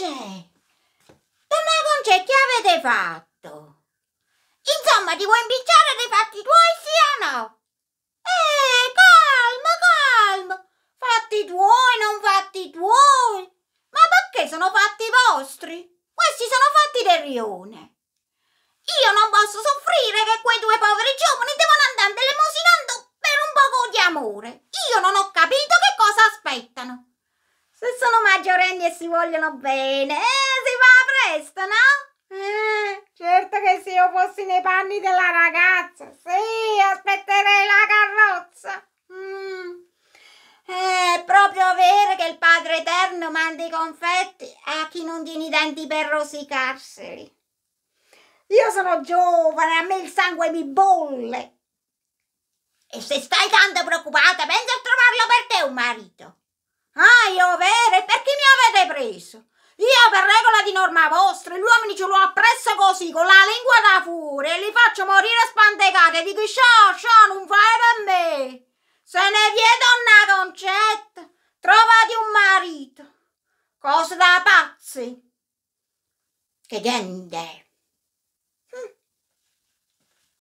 Concè? Donna conce, che avete fatto? Insomma, ti vuoi impicciare dei fatti tuoi, sì o no? Eh, calma, calma! Fatti tuoi, non fatti tuoi! Ma perché sono fatti vostri? Questi sono fatti del rione! Io non posso soffrire che quei due poveri giovani devono andare elemosinando per un poco di amore! Io non ho capito che cosa aspettano! Se sono maggiorenni e si vogliono bene, eh, si va presto, no? Eh, certo che se io fossi nei panni della ragazza, sì, aspetterei la carrozza. Mm. Eh, è proprio vero che il Padre Eterno manda i confetti a chi non tiene i denti per rosicarseli. Io sono giovane, a me il sangue mi bolle. E se stai tanto preoccupata, pensa stesso. Io per regola di norma vostra, gli uomini ce lo appresso così, con la lingua da fuori, e li faccio morire spantecate, e dico ciao, ciao, non fai per me. Se ne viene una concetta, trovate un marito. Cosa da pazzi. Che gente.